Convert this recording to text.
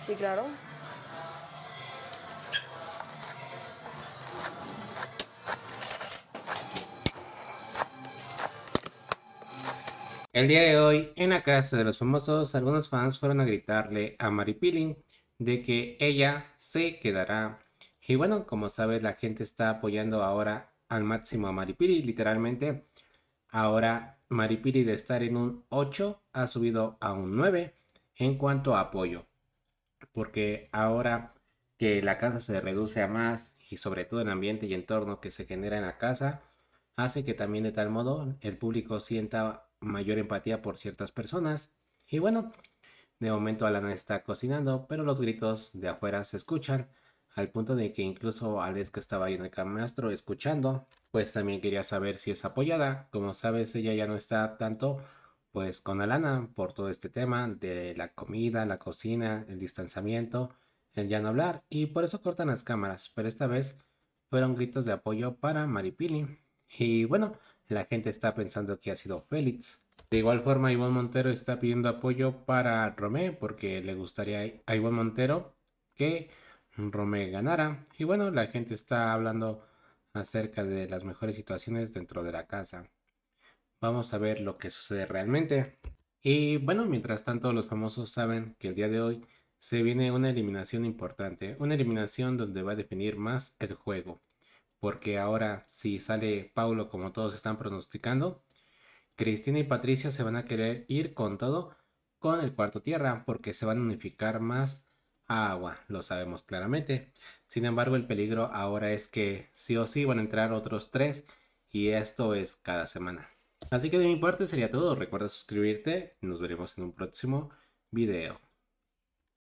Sí, claro. El día de hoy, en la casa de los famosos, algunos fans fueron a gritarle a Mari de que ella se quedará. Y bueno, como sabes, la gente está apoyando ahora al máximo a Maripili, literalmente. Ahora Maripili de estar en un 8 ha subido a un 9 en cuanto a apoyo porque ahora que la casa se reduce a más y sobre todo el ambiente y entorno que se genera en la casa, hace que también de tal modo el público sienta mayor empatía por ciertas personas. Y bueno, de momento Alana está cocinando, pero los gritos de afuera se escuchan, al punto de que incluso Alex que estaba ahí en el camastro escuchando, pues también quería saber si es apoyada. Como sabes, ella ya no está tanto pues con Alana por todo este tema de la comida, la cocina, el distanciamiento, el ya no hablar y por eso cortan las cámaras, pero esta vez fueron gritos de apoyo para Maripili. Y bueno, la gente está pensando que ha sido Félix. De igual forma, Ivonne Montero está pidiendo apoyo para Romé porque le gustaría a Ivonne Montero que Romé ganara. Y bueno, la gente está hablando acerca de las mejores situaciones dentro de la casa. Vamos a ver lo que sucede realmente. Y bueno, mientras tanto los famosos saben que el día de hoy se viene una eliminación importante, una eliminación donde va a definir más el juego. Porque ahora si sale Paulo como todos están pronosticando, Cristina y Patricia se van a querer ir con todo con el cuarto tierra porque se van a unificar más a agua, lo sabemos claramente. Sin embargo, el peligro ahora es que sí o sí van a entrar otros tres y esto es cada semana. Así que de mi parte sería todo. Recuerda suscribirte. y Nos veremos en un próximo video.